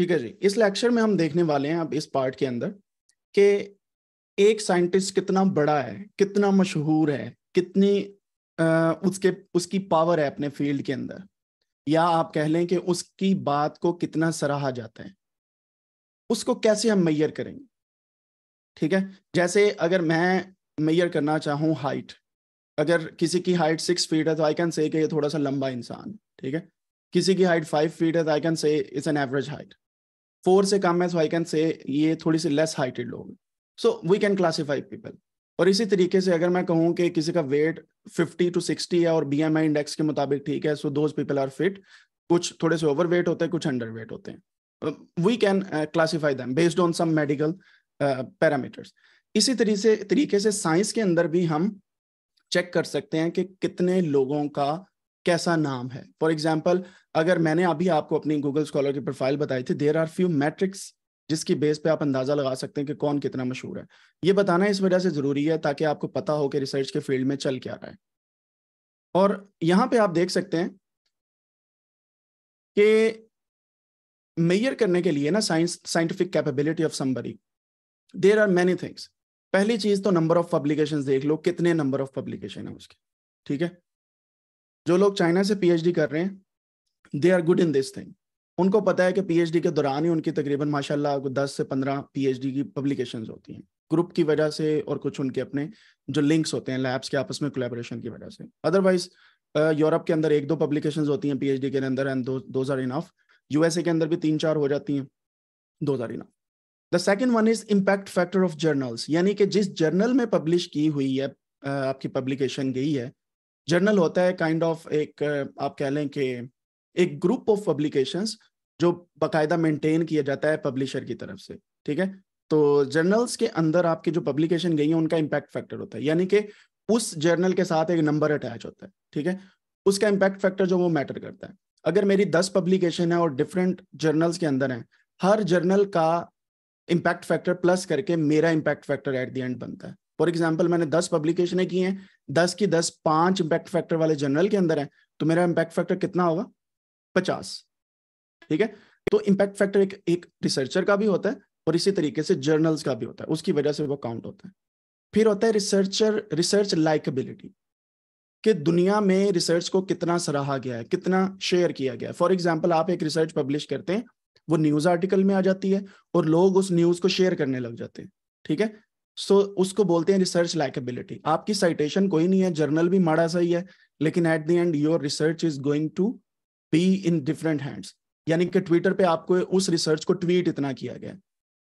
ठीक है जी इस लेक्चर में हम देखने वाले हैं अब इस पार्ट के अंदर कि एक साइंटिस्ट कितना बड़ा है कितना मशहूर है कितनी आ, उसके उसकी पावर है अपने फील्ड के अंदर या आप कह लें कि उसकी बात को कितना सराहा जाता है उसको कैसे हम मैयर करेंगे ठीक है जैसे अगर मैं मैयर करना चाहूँ हाइट अगर किसी की हाइट सिक्स फीट है तो आई कैन से ये थोड़ा सा लंबा इंसान ठीक है किसी की हाइट फाइव फीट है तो I can say it's an average height four से कम है सो आई कैन से ये थोड़ी सी लेस हाइटेड लोग so we can classify people और इसी तरीके से अगर मैं कहूँ कि किसी का वेट फिफ्टी टू सिक्सटी है और बी एम आई इंडेक्स के मुताबिक ठीक है so those people are fit कुछ थोड़े से ओवर वेट होते हैं कुछ अंडर वेट होते हैं we can classify them based on some medical parameters इसी तरीके से तरीके से साइंस के अंदर भी हम चेक कर सकते हैं कि कितने लोगों का कैसा नाम है फॉर एग्जाम्पल अगर मैंने अभी आपको अपनी गूगल स्कॉलर की प्रोफाइल बताई थी देर आर फ्यू मैट्रिक्स जिसकी बेस पे आप अंदाजा लगा सकते हैं कि कौन कितना मशहूर है ये बताना इस वजह से जरूरी है ताकि आपको पता हो कि रिसर्च के फील्ड में चल क्या रहा है और यहाँ पे आप देख सकते हैं कि मेयर करने के लिए ना science scientific capability of somebody there are many things पहली चीज तो नंबर ऑफ पब्लिकेशन देख लो कितने नंबर ऑफ पब्लिकेशन है उसके ठीक है जो लोग चाइना से पीएचडी कर रहे हैं they are good in this thing उनको पता है कि पीएचडी के दौरान ही उनकी तकरीबन माशाल्लाह दस से पंद्रह पीएचडी की पब्लिकेशंस होती हैं ग्रुप की वजह से और कुछ उनके अपने जो लिंक्स होते हैं लैब्स के आपस में कोलेबोरेशन की वजह से अदरवाइज यूरोप के अंदर एक दो पब्लिकेशन होती हैं पी के अंदर एंड दो आर इनफ यूएसए के अंदर भी तीन चार हो जाती हैं दो are enough the second one is impact factor of journals यानी कि जिस जर्नल में पब्लिश की हुई है आपकी पब्लिकेशन गई है जर्नल होता है काइंड kind ऑफ of एक आप कह लें कि एक ग्रुप ऑफ पब्लिकेशन जो बाकायदा मेंटेन किया जाता है पब्लिशर की तरफ से ठीक है तो जर्नल्स के अंदर आपकी जो पब्लिकेशन गई है उनका इम्पैक्ट फैक्टर होता है यानी कि उस जर्नल के साथ एक नंबर अटैच होता है ठीक है उसका इम्पैक्ट फैक्टर जो वो मैटर करता है अगर मेरी दस पब्लिकेशन है और डिफरेंट जर्नल्स के अंदर हैं हर जर्नल का इम्पैक्ट फैक्टर प्लस करके मेरा impact factor at the end बनता है फॉर एग्जाम्पल मैंने दस पब्लिकेशनें की हैं दस की दस पांच इम्पैक्ट फैक्टर वाले जनरल के अंदर है तो मेरा इम्पैक्ट फैक्टर कितना होगा पचास ठीक है तो इंपैक्ट फैक्टर एक एक रिसर्चर का भी होता है और इसी तरीके से जर्नल्स का भी होता है उसकी वजह से वो काउंट होता है फिर होता है रिसर्चर रिसर्च लाइकबिलिटी कि दुनिया में रिसर्च को कितना सराहा गया है कितना शेयर किया गया है फॉर एग्जाम्पल आप एक रिसर्च पब्लिश करते हैं वो न्यूज आर्टिकल में आ जाती है और लोग उस न्यूज को शेयर करने लग जाते हैं ठीक है सो so, उसको बोलते हैं रिसर्च लाइकेबिलिटी आपकी साइटेशन कोई नहीं है जर्नल भी माड़ा सही है लेकिन at the end your research is going to be in different hands यानी कि ट्विटर पे आपको उस रिसर्च को ट्वीट इतना किया गया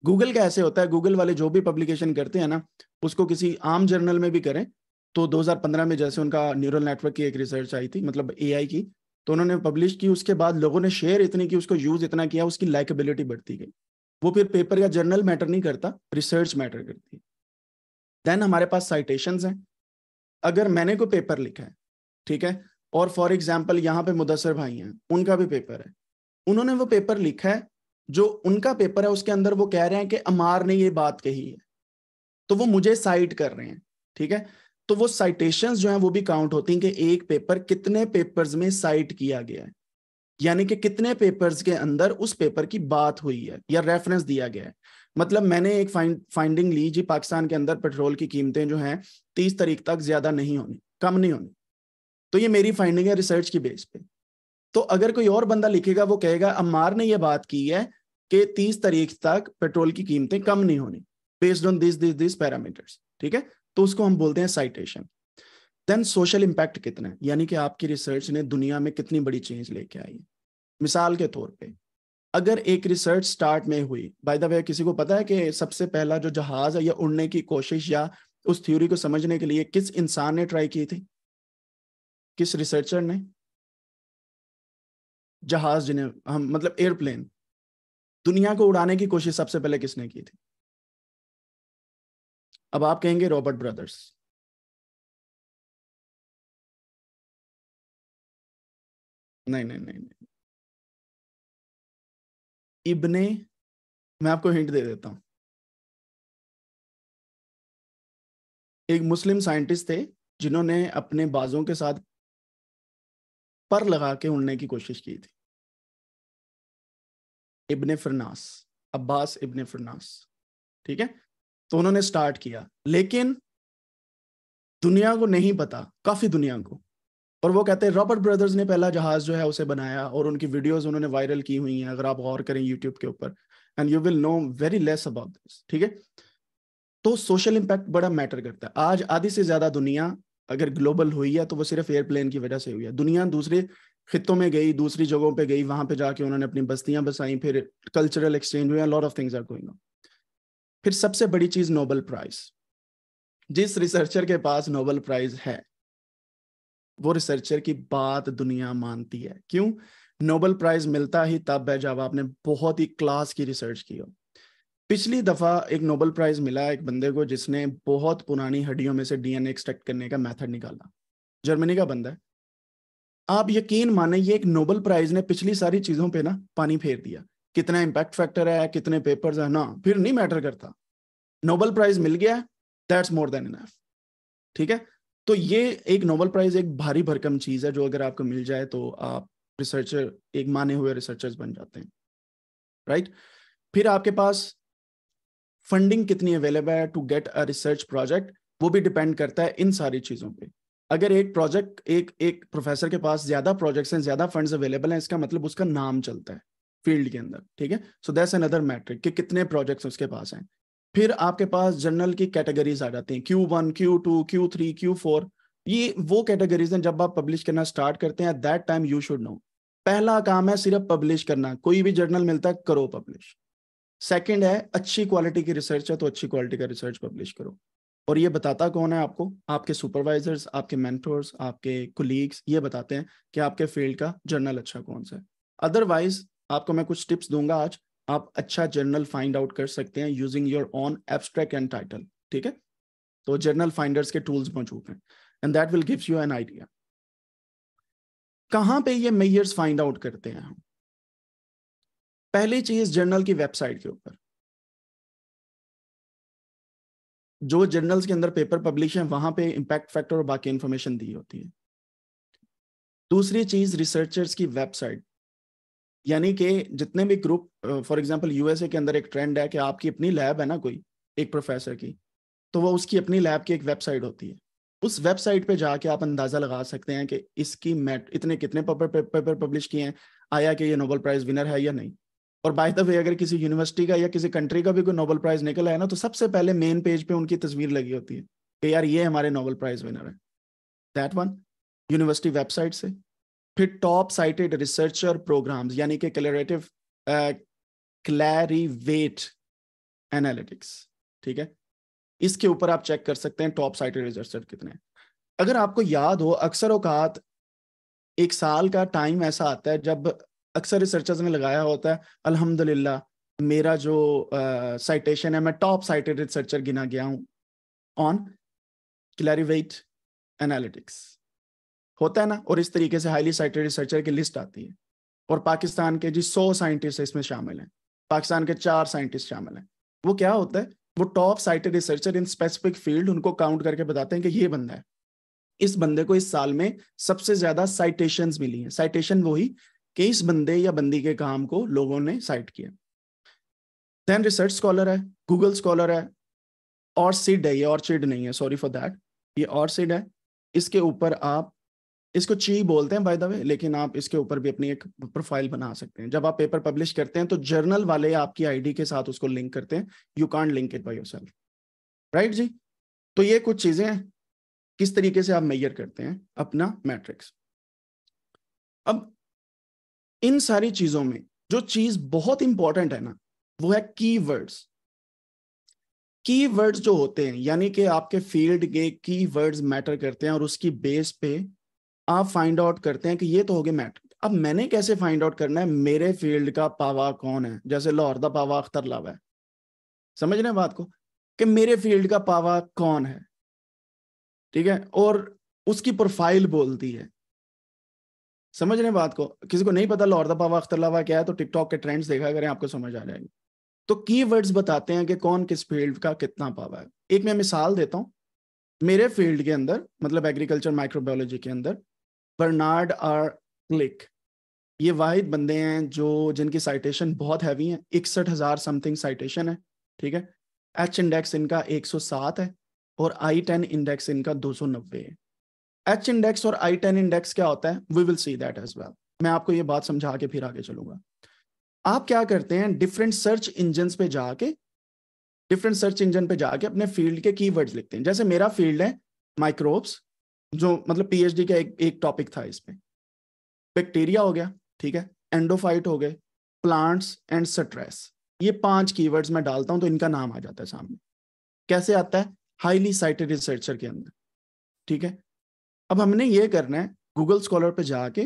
गूगल का ऐसे होता है गूगल वाले जो भी पब्लिकेशन करते हैं ना उसको किसी आम जर्नल में भी करें तो 2015 में जैसे उनका न्यूरल नेटवर्क की एक रिसर्च आई थी मतलब ए की तो उन्होंने पब्लिश की उसके बाद लोगों ने शेयर इतनी की उसको यूज इतना किया उसकी लाइकेबिलिटी बढ़ती गई वो फिर पेपर या जर्नल मैटर नहीं करता रिसर्च मैटर करती है देन हमारे पास साइटेशन हैं अगर मैंने कोई पेपर लिखा है ठीक है और फॉर एग्जाम्पल यहाँ पे मुदसर भाई हैं उनका भी पेपर है उन्होंने वो पेपर लिखा है जो उनका पेपर है उसके अंदर वो कह रहे हैं कि अमार ने ये बात कही है तो वो मुझे साइट कर रहे हैं ठीक है तो वो साइटेशंस जो हैं वो भी काउंट होती हैं कि एक पेपर कितने पेपर्स में साइट किया गया है यानी कि कितने पेपर्स के अंदर उस पेपर की बात हुई है या रेफरेंस दिया गया है मतलब मैंने एक फाइंडिंग ली जी पाकिस्तान के अंदर पेट्रोल की कीमतें जो हैं तीस तारीख तक ज्यादा नहीं होनी कम नहीं होनी तो ये मेरी फाइंडिंग है रिसर्च की बेस पे तो अगर कोई और बंदा लिखेगा वो कहेगा अमार ने ये बात की है कि तीस तारीख तक पेट्रोल की कीमतें कम नहीं होनी based on this this this parameters ठीक है तो उसको हम बोलते हैं साइटेशन देन सोशल इम्पैक्ट कितना है यानी कि आपकी रिसर्च ने दुनिया में कितनी बड़ी चेंज लेके आई मिसाल के तौर पे अगर एक रिसर्च स्टार्ट में हुई बाय द वे किसी को पता है कि सबसे पहला जो जहाज है या उड़ने की कोशिश या उस थ्योरी को समझने के लिए किस इंसान ने ट्राई की थी किस रिसर्चर ने जहाज जिन्हें हम मतलब एयरप्लेन दुनिया को उड़ाने की कोशिश सबसे पहले किसने की थी अब आप कहेंगे रॉबर्ट ब्रदर्स नहीं नहीं नहीं नहीं इब्ने मैं आपको हिंट दे देता हूं एक मुस्लिम साइंटिस्ट थे जिन्होंने अपने बाजों के साथ पर लगा के उड़ने की कोशिश की थी इब्ने फरनास अब्बास इब्ने फरनास ठीक है तो उन्होंने स्टार्ट किया लेकिन दुनिया को नहीं पता काफी दुनिया को और वो कहते हैं रॉबर्ट ब्रदर्स ने पहला जहाज जो है उसे बनाया और उनकी वीडियोज उन्होंने वायरल की हुई हैं अगर आप गौर करें यूट्यूब के ऊपर and you will know very less about this ठीक है तो सोशल इम्पैक्ट बड़ा मैटर करता है आज आधी से ज्यादा दुनिया अगर ग्लोबल हुई है तो वो सिर्फ एयरप्लेन की वजह से हुई है दुनिया दूसरे खितों में गई दूसरी जगहों पे गई वहां पे जाके उन्होंने अपनी बस्तियां बसाई फिर कल्चरल एक्सचेंज हुए lot of things are going on फिर सबसे बड़ी चीज नोबल प्राइज जिस रिसर्चर के पास नोबल प्राइज है वो रिसर्चर की बात दुनिया मानती है क्यों नोबल प्राइज मिलता ही तब है जब आपने बहुत ही क्लास की रिसर्च की हो पिछली दफा एक नोबल प्राइज मिला एक बंदे को जिसने बहुत पुरानी हड्डियों में से डीएनए एक्सट्रैक्ट करने का मेथड निकाला जर्मनी का बंदा है आप यकीन माने ये एक नोबल प्राइज ने पिछली सारी चीजों पे ना पानी फेर दिया कितना इंपैक्ट फैक्टर है कितने पेपर्स है ना फिर नहीं मैटर करता नोबल प्राइज मिल गया दैट्स मोर देन इनफ ठीक है तो ये एक नोबल प्राइज एक भारी भरकम चीज है जो अगर आपको मिल जाए तो आप रिसर्चर एक माने हुए रिसर्चर्स बन जाते हैं राइट फिर आपके पास फंडिंग कितनी अवेलेबल है to get a research project वो भी डिपेंड करता है इन सारी चीजों पे अगर एक प्रोजेक्ट एक एक प्रोफेसर के पास ज्यादा प्रोजेक्ट्स हैं ज्यादा फंड्स अवेलेबल हैं इसका मतलब उसका नाम चलता है फील्ड के अंदर ठीक है सो दैट्स अनदर मैट्रिक कि कितने प्रोजेक्ट्स उसके पास हैं फिर आपके पास जर्नल की कैटेगरीज आ जाती हैं Q one Q two Q three Q four ये वो कैटेगरीज हैं जब आप पब्लिश करना स्टार्ट करते हैं that time you should know पहला काम है सिर्फ पब्लिश करना कोई भी जर्नल मिलता है करो पब्लिश सेकंड है अच्छी क्वालिटी की रिसर्च है तो अच्छी क्वालिटी का रिसर्च पब्लिश करो और ये बताता कौन है आपको आपके सुपरवाइजर्स आपके मैंटोर्स आपके कोलीग्स ये बताते हैं कि आपके फील्ड का जर्नल अच्छा कौन सा है अदरवाइज आपको मैं कुछ टिप्स दूंगा आज आप अच्छा जर्नल फाइंड आउट कर सकते हैं using your own abstract and title ठीक है तो जर्नल फाइंडर्स के टूल्स मौजूद हैं and that will gives you an idea कहां पे ये मेयर्स फाइंड आउट करते हैं पहली चीज जर्नल की वेबसाइट के ऊपर जो जर्नल्स के अंदर पेपर पब्लिश है वहां पे इंपैक्ट फैक्टर और बाकी इंफॉर्मेशन दी होती है दूसरी चीज रिसर्चर्स की वेबसाइट यानी कि जितने भी ग्रुप फॉर एग्जांपल यूएसए के अंदर एक ट्रेंड है कि आपकी अपनी लैब है ना कोई एक प्रोफेसर की तो वो उसकी अपनी लैब की एक वेबसाइट होती है उस वेबसाइट पे जाके आप अंदाज़ा लगा सकते हैं कि इसकी मैट इतने कितने पेपर पेपर पब्लिश किए हैं आया कि ये नोबल प्राइज़ विनर है या नहीं और बाय द वे अगर किसी यूनिवर्सिटी का या किसी कंट्री का भी कोई नोबल प्राइज़ निकल आया ना तो सबसे पहले मेन पेज पे उनकी तस्वीर लगी होती है कि यार ये हमारे नोबल प्राइज़ विनर है दैट वन यूनिवर्सिटी वेबसाइट से फिर टॉप साइटेड रिसर्चर प्रोग्राम्स यानी कि क्लेरेटिव क्लैरिवेट एनालिटिक्स ठीक है इसके ऊपर आप चेक कर सकते हैं टॉप साइटेड रिसर्चर कितने अगर आपको याद हो अक्सर औकात एक साल का टाइम ऐसा आता है जब अक्सर रिसर्चर्स ने लगाया होता है अल्हम्दुलिल्लाह मेरा जो साइटेशन uh, है मैं टॉप साइटेड रिसर्चर गिना गया हूँ ऑन क्लैरिवेट एनालिटिक्स होता है ना और इस तरीके से हाईली साइटेड रिसर्चर की लिस्ट आती है और पाकिस्तान के जी सौ साइंटिस्ट इसमें शामिल हैं पाकिस्तान के चार साइंटिस्ट शामिल हैं वो क्या होता है वो top cited researcher in specific field उनको काउंट करके बताते हैं कि ये बंदा है इस बंदे को इस साल में सबसे ज्यादा साइटेशन मिली हैं साइटेशन वही कि इस बंदे या बंदी के काम को लोगों ने साइट किया देन रिसर्च स्कॉलर है गूगल स्कॉलर है और सीड है ये और सीड नहीं है सॉरी फॉर दैट ये और सीड है इसके ऊपर आप इसको ची बोलते हैं बाय द वे लेकिन आप इसके ऊपर भी अपनी एक प्रोफाइल बना सकते हैं जब आप पेपर पब्लिश करते हैं तो जर्नल वाले आपकी आईडी के साथ उसको लिंक करते हैं you can't link it by yourself right जी तो ये कुछ चीजें हैं किस तरीके से आप मैयर करते हैं अपना मैट्रिक्स अब इन सारी चीजों में जो चीज बहुत इंपॉर्टेंट है ना वो है की वर्ड्स की वर्ड्स जो होते हैं यानी कि आपके फील्ड के की वर्ड्स मैटर करते हैं और उसकी बेस पे आप फाइंड आउट करते हैं कि ये तो हो गए मैट अब मैंने कैसे फाइंड आउट करना है मेरे फील्ड का पावा कौन है जैसे लाहौर दा पावा अख्तर लावा है समझ रहे बात को कि मेरे फील्ड का पावा कौन है ठीक है और उसकी प्रोफाइल बोलती है समझ रहे बात को किसी को नहीं पता लाहौर दा पावा अख्तर लावा क्या है तो टिकटॉक के ट्रेंड्स देखा करें आपको समझ आ जाएगी तो की बताते हैं कि कौन किस फील्ड का कितना पावा है एक मैं मिसाल देता हूं मेरे फील्ड के अंदर मतलब एग्रीकल्चर माइक्रोबायोलॉजी के अंदर बर्नार्ड आर क्लिक ये वाहिद बंदे हैं जो जिनकी साइटेशन बहुत हैवी हैं इकसठ हज़ार समथिंग साइटेशन है ठीक है एच इंडेक्स इनका 107 है और आई टेन इंडेक्स इनका 290 है एच इंडेक्स और आई टेन इंडेक्स क्या होता है we will see that as well मैं आपको ये बात समझा के फिर आगे चलूंगा आप क्या करते हैं डिफरेंट सर्च इंजन पे जाके डिफरेंट सर्च इंजन पे जाके अपने फील्ड के की लिखते हैं जैसे मेरा फील्ड है माइक्रोब्स जो मतलब पीएचडी का एक एक टॉपिक था इसमें बैक्टीरिया हो गया ठीक है एंडोफाइट हो गए प्लांट्स एंड स्ट्रेस ये पांच कीवर्ड्स मैं डालता हूं तो इनका नाम आ जाता है सामने कैसे आता है हाईली साइटेड रिसर्चर के अंदर ठीक है अब हमने ये करना है गूगल स्कॉलर पे जाके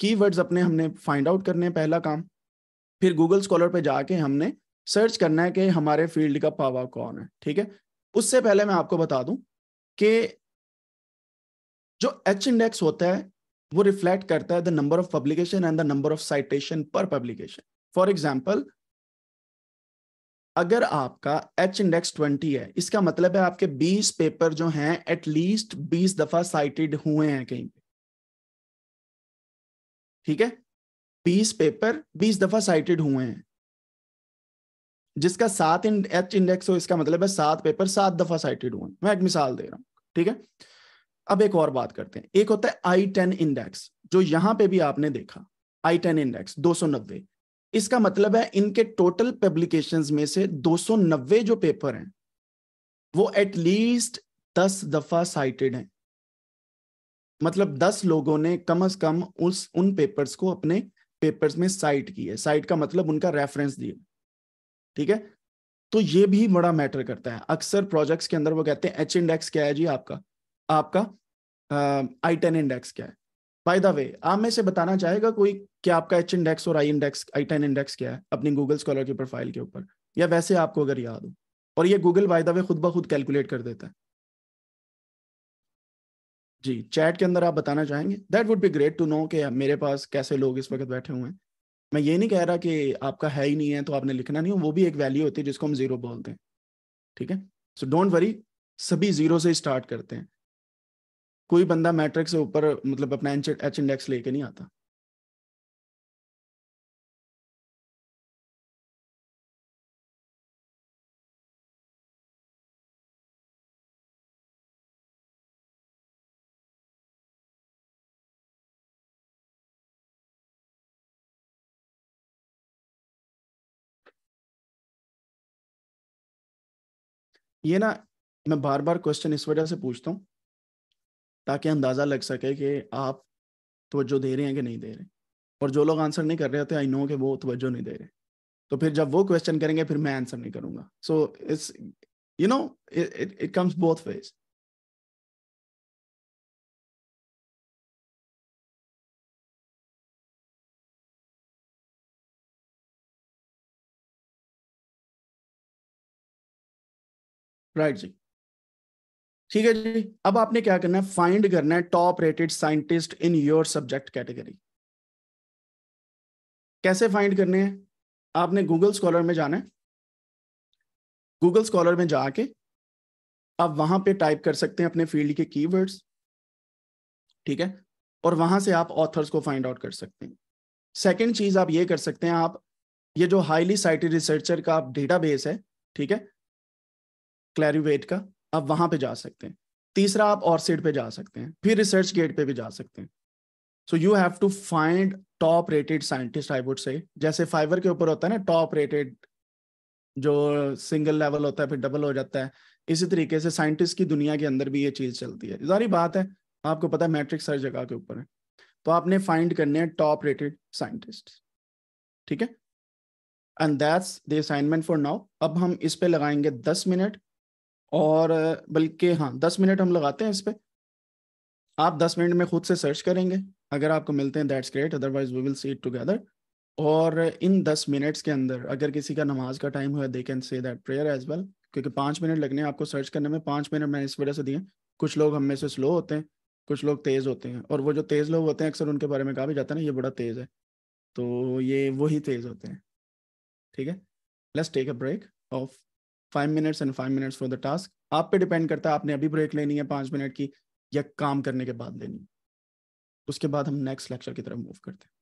कीवर्ड्स अपने हमने फाइंड आउट करने हैं पहला काम फिर गूगल स्कॉलर पे जाके हमने सर्च करना है कि हमारे फील्ड का पावा कौन है ठीक है उससे पहले मैं आपको बता दूं कि जो एच इंडेक्स होता है वो रिफ्लेक्ट करता है the number of publication and the number of citation per publication for example अगर आपका एच इंडेक्स ट्वेंटी है इसका मतलब है आपके बीस पेपर जो हैं एटलीस्ट बीस दफा साइटेड हुए हैं कहीं पे ठीक है बीस पेपर बीस दफा साइटेड हुए हैं जिसका सात एच इंडेक्स हो इसका मतलब है सात पेपर सात दफा साइटेड हुए हैं मैं एक मिसाल दे रहा हूं ठीक है अब एक और बात करते हैं एक होता है आई टेन इंडेक्स जो यहां पे भी आपने देखा आई टेन इंडेक्स नब्बे इसका मतलब है इनके टोटल पब्लिकेशन में से नब्बे जो पेपर हैं वो एटलीस्ट दस दफा साइटेड हैं मतलब दस लोगों ने कम से कम उस उन पेपर्स को अपने पेपर्स में साइट किए साइट का मतलब उनका रेफरेंस दिया ठीक है तो ये भी बड़ा मैटर करता है अक्सर प्रोजेक्ट्स के अंदर वो कहते हैं एच इंडेक्स क्या है जी आपका आपका आई टेन इंडेक्स क्या है बाय द वे आप में से बताना चाहेगा कोई कि आपका एच इंडेक्स और I index I ten index क्या है अपनी गूगल स्कॉलर की प्रोफाइल के ऊपर या वैसे आपको अगर याद हो और ये गूगल बाय द वे खुद ब खुद कैलकुलेट कर देता है जी चैट के अंदर आप बताना चाहेंगे that would be great to know कि मेरे पास कैसे लोग इस वक्त बैठे हुए हैं मैं ये नहीं कह रहा कि आपका है ही नहीं है तो आपने लिखना नहीं हो वो भी एक वैल्यू होती है जिसको हम जीरो बोलते हैं ठीक है सो डोंट वरी सभी जीरो से स्टार्ट करते हैं कोई बंदा मैट्रिक से ऊपर मतलब अपना एच इंडेक्स लेके नहीं आता ये ना मैं बार बार क्वेश्चन इस वजह से पूछता हूँ ताकि अंदाज़ा लग सके कि आप तोज्जो दे रहे हैं कि नहीं दे रहे और जो लोग आंसर नहीं कर रहे होते आई नो कि वो तोज्जो नहीं दे रहे तो फिर जब वो क्वेश्चन करेंगे फिर मैं आंसर नहीं करूंगा so it's you know it it comes both ways right जी ठीक है जी अब आपने क्या करना है फाइंड करना है top rated scientist in your subject category कैसे फाइंड करने हैं आपने गूगल स्कॉलर में जाना है गूगल स्कॉलर में जाके आप वहां पे टाइप कर सकते हैं अपने फील्ड के कीवर्ड्स ठीक है और वहां से आप ऑथर्स को फाइंड आउट कर सकते हैं सेकेंड चीज आप ये कर सकते हैं आप ये जो हाईली साइटेड रिसर्चर का डेटा बेस है ठीक है क्लैरिवेट का आप वहां पे जा सकते हैं तीसरा आप और सीट पे जा सकते हैं फिर रिसर्च गेट पे भी जा सकते हैं so you have to find top rated scientist I would say जैसे फाइवर के ऊपर होता है ना टॉप रेटेड जो सिंगल लेवल होता है फिर डबल हो जाता है इसी तरीके से साइंटिस्ट की दुनिया के अंदर भी ये चीज चलती है सारी बात है आपको पता है मैट्रिक्स हर जगह के ऊपर है तो आपने फाइंड करने हैं टॉप रेटेड साइंटिस्ट ठीक है and that's the assignment for now अब हम इस पे लगाएंगे दस मिनट और बल्कि हाँ दस मिनट हम लगाते हैं इस पर आप दस मिनट में खुद से सर्च करेंगे अगर आपको मिलते हैं that's great otherwise we will see it together और इन दस मिनट्स के अंदर अगर किसी का नमाज का टाइम हुआ they can say that prayer as well क्योंकि पाँच मिनट लगने आपको सर्च करने में पाँच मिनट मैंने इस वजह से दिए कुछ लोग हम में से स्लो होते हैं कुछ लोग तेज़ होते हैं और वो जो तेज़ लोग होते हैं अक्सर उनके बारे में कहा भी जाता है ना ये बड़ा तेज़ है तो ये वही तेज़ होते हैं ठीक है let's take a break of five minutes and five minutes for the task आप पे डिपेंड करता है आपने अभी ब्रेक लेनी है पांच मिनट की या काम करने के बाद लेनी उसके बाद हम नेक्स्ट लेक्चर की तरफ मूव करते हैं